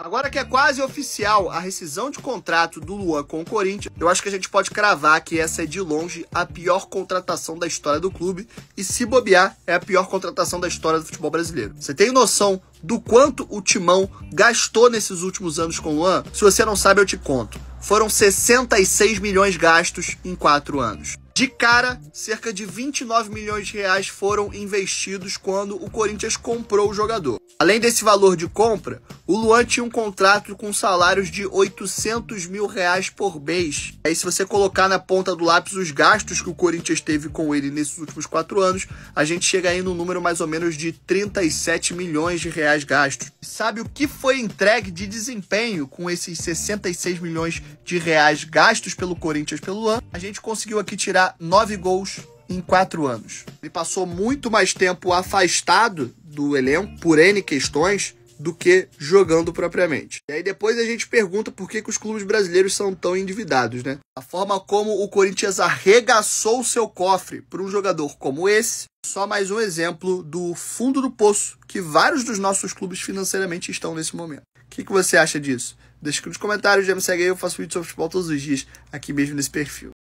Agora que é quase oficial a rescisão de contrato do Luan com o Corinthians, eu acho que a gente pode cravar que essa é de longe a pior contratação da história do clube e se bobear é a pior contratação da história do futebol brasileiro. Você tem noção do quanto o Timão gastou nesses últimos anos com o Luan? Se você não sabe, eu te conto. Foram 66 milhões gastos em 4 anos. De cara, cerca de 29 milhões de reais foram investidos quando o Corinthians comprou o jogador. Além desse valor de compra, o Luan tinha um contrato com salários de 800 mil reais por mês. Aí, se você colocar na ponta do lápis os gastos que o Corinthians teve com ele nesses últimos quatro anos, a gente chega aí no número mais ou menos de 37 milhões de reais gastos. Sabe o que foi entregue de desempenho com esses 66 milhões de reais gastos pelo Corinthians pelo Luan? A gente conseguiu aqui tirar nove gols em quatro anos. Ele passou muito mais tempo afastado do elenco por N questões do que jogando propriamente. E aí depois a gente pergunta por que, que os clubes brasileiros são tão endividados, né? A forma como o Corinthians arregaçou o seu cofre para um jogador como esse, só mais um exemplo do fundo do poço que vários dos nossos clubes financeiramente estão nesse momento. O que, que você acha disso? Deixa aqui nos comentários, já me segue aí, eu faço vídeo sobre futebol todos os dias aqui mesmo nesse perfil.